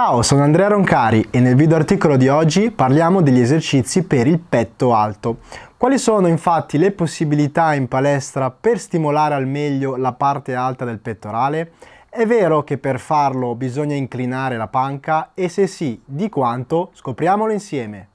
Ciao, sono Andrea Roncari e nel video articolo di oggi parliamo degli esercizi per il petto alto. Quali sono infatti le possibilità in palestra per stimolare al meglio la parte alta del pettorale? È vero che per farlo bisogna inclinare la panca e se sì, di quanto? Scopriamolo insieme.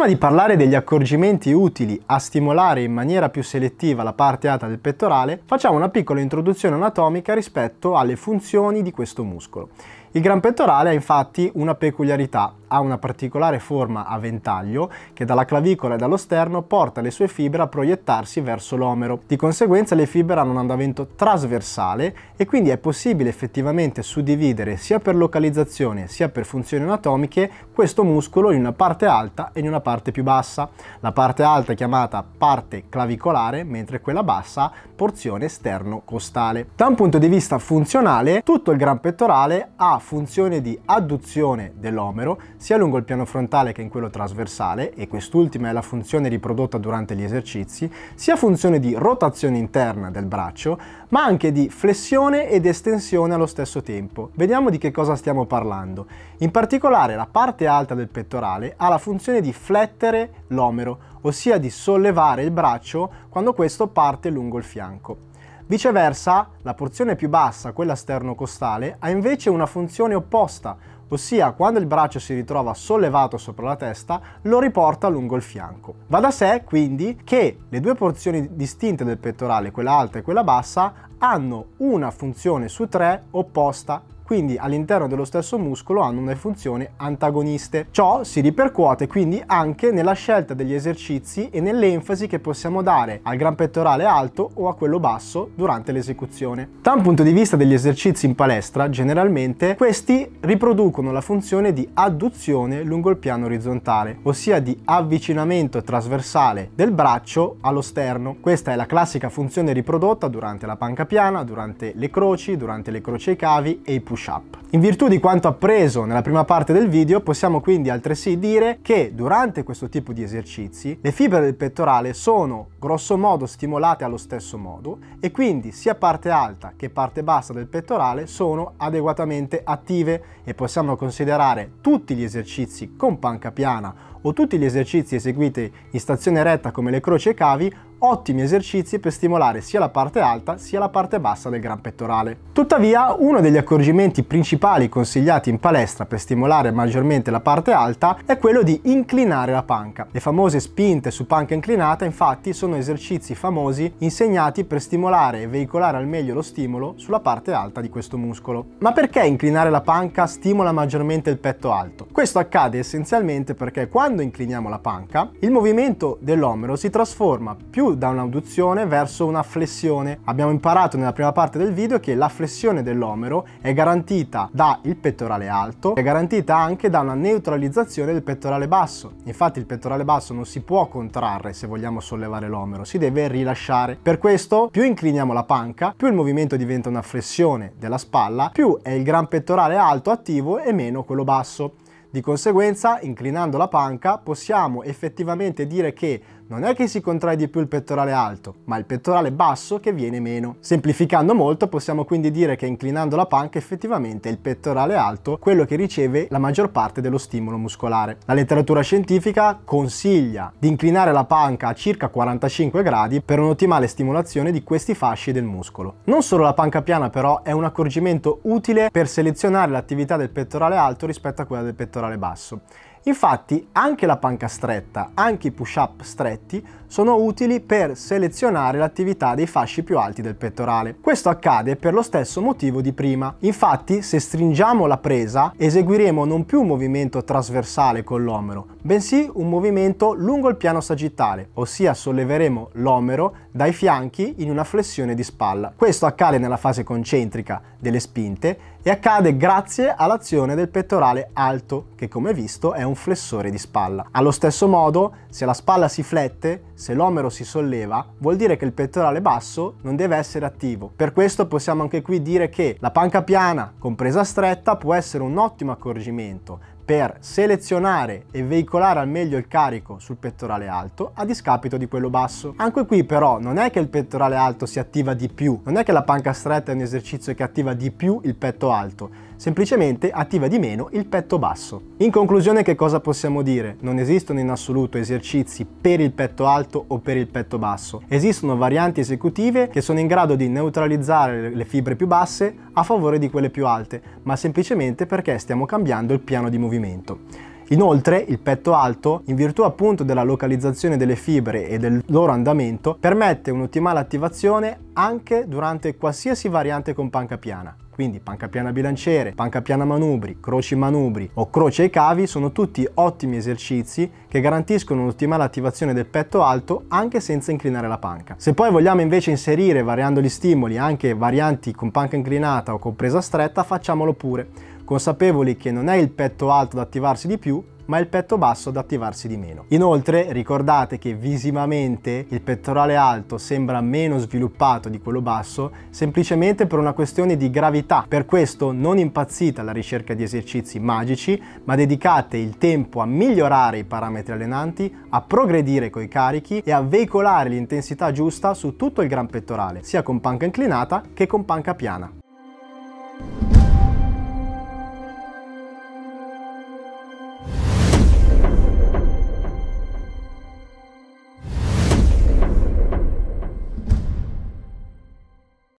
Prima di parlare degli accorgimenti utili a stimolare in maniera più selettiva la parte alta del pettorale, facciamo una piccola introduzione anatomica rispetto alle funzioni di questo muscolo. Il gran pettorale ha infatti una peculiarità, ha una particolare forma a ventaglio che dalla clavicola e dallo sterno porta le sue fibre a proiettarsi verso l'omero. Di conseguenza le fibre hanno un andamento trasversale e quindi è possibile effettivamente suddividere sia per localizzazione sia per funzioni anatomiche questo muscolo in una parte alta e in una parte più bassa. La parte alta è chiamata parte clavicolare mentre quella bassa porzione esterno costale. Da un punto di vista funzionale tutto il gran pettorale ha funzione di adduzione dell'omero sia lungo il piano frontale che in quello trasversale e quest'ultima è la funzione riprodotta durante gli esercizi, sia funzione di rotazione interna del braccio, ma anche di flessione ed estensione allo stesso tempo. Vediamo di che cosa stiamo parlando. In particolare la parte alta del pettorale ha la funzione di flettere l'omero, ossia di sollevare il braccio quando questo parte lungo il fianco. Viceversa, la porzione più bassa, quella sternocostale, ha invece una funzione opposta, ossia quando il braccio si ritrova sollevato sopra la testa, lo riporta lungo il fianco. Va da sé, quindi, che le due porzioni distinte del pettorale, quella alta e quella bassa, hanno una funzione su tre opposta quindi all'interno dello stesso muscolo hanno una funzione antagoniste. Ciò si ripercuote quindi anche nella scelta degli esercizi e nell'enfasi che possiamo dare al gran pettorale alto o a quello basso durante l'esecuzione. Da un punto di vista degli esercizi in palestra, generalmente questi riproducono la funzione di adduzione lungo il piano orizzontale, ossia di avvicinamento trasversale del braccio allo sterno. Questa è la classica funzione riprodotta durante la panca piana, durante le croci, durante le croce ai cavi e i push push-up. In virtù di quanto appreso nella prima parte del video, possiamo quindi altresì dire che durante questo tipo di esercizi le fibre del pettorale sono grossomodo stimolate allo stesso modo e quindi sia parte alta che parte bassa del pettorale sono adeguatamente attive e possiamo considerare tutti gli esercizi con panca piana o tutti gli esercizi eseguiti in stazione retta come le croce e cavi ottimi esercizi per stimolare sia la parte alta sia la parte bassa del gran pettorale. Tuttavia, uno degli accorgimenti principali consigliati in palestra per stimolare maggiormente la parte alta è quello di inclinare la panca. Le famose spinte su panca inclinata, infatti, sono esercizi famosi insegnati per stimolare e veicolare al meglio lo stimolo sulla parte alta di questo muscolo. Ma perché inclinare la panca stimola maggiormente il petto alto? Questo accade essenzialmente perché quando incliniamo la panca, il movimento dell'omero si trasforma più da un'adduzione verso una flessione. Abbiamo imparato nella prima parte del video che la flessione dell'omero è garantita dal pettorale alto, è garantita anche da una neutralizzazione del pettorale basso. Infatti il pettorale basso non si può contrarre se vogliamo sollevare l'omero, si deve rilasciare. Per questo più incliniamo la panca, più il movimento diventa una flessione della spalla, più è il gran pettorale alto attivo e meno quello basso. Di conseguenza, inclinando la panca, possiamo effettivamente dire che non è che si contrae di più il pettorale alto, ma il pettorale basso che viene meno. Semplificando molto, possiamo quindi dire che inclinando la panca effettivamente è il pettorale alto quello che riceve la maggior parte dello stimolo muscolare. La letteratura scientifica consiglia di inclinare la panca a circa 45 gradi per un'ottimale stimolazione di questi fasci del muscolo. Non solo la panca piana però è un accorgimento utile per selezionare l'attività del pettorale alto rispetto a quella del pettorale pettorale basso. Infatti anche la panca stretta, anche i push-up stretti sono utili per selezionare l'attività dei fasci più alti del pettorale. Questo accade per lo stesso motivo di prima. Infatti se stringiamo la presa eseguiremo non più un movimento trasversale con l'omero, bensì un movimento lungo il piano sagittale, ossia solleveremo l'omero dai fianchi in una flessione di spalla. Questo accade nella fase concentrica delle spinte e accade grazie all'azione del pettorale alto che come visto è un un flessore di spalla. Allo stesso modo, se la spalla si flette, se l'omero si solleva, vuol dire che il pettorale basso non deve essere attivo. Per questo possiamo anche qui dire che la panca piana, compresa stretta, può essere un ottimo accorgimento per selezionare e veicolare al meglio il carico sul pettorale alto a discapito di quello basso. Anche qui però non è che il pettorale alto si attiva di più, non è che la panca stretta è un esercizio che attiva di più il petto alto, semplicemente attiva di meno il petto basso. In conclusione che cosa possiamo dire? Non esistono in assoluto esercizi per il petto alto o per il petto basso. Esistono varianti esecutive che sono in grado di neutralizzare le fibre più basse a favore di quelle più alte, ma semplicemente perché stiamo cambiando il piano di movimento. Inoltre il petto alto, in virtù appunto della localizzazione delle fibre e del loro andamento, permette un'ottimale attivazione anche durante qualsiasi variante con panca piana. Quindi panca piana bilanciere, panca piana manubri, croci manubri o croce ai cavi sono tutti ottimi esercizi che garantiscono un'ottimale attivazione del petto alto anche senza inclinare la panca. Se poi vogliamo invece inserire variando gli stimoli anche varianti con panca inclinata o con presa stretta facciamolo pure consapevoli che non è il petto alto ad attivarsi di più, ma il petto basso ad attivarsi di meno. Inoltre ricordate che visivamente il pettorale alto sembra meno sviluppato di quello basso semplicemente per una questione di gravità. Per questo non impazzite alla ricerca di esercizi magici, ma dedicate il tempo a migliorare i parametri allenanti, a progredire coi carichi e a veicolare l'intensità giusta su tutto il gran pettorale, sia con panca inclinata che con panca piana.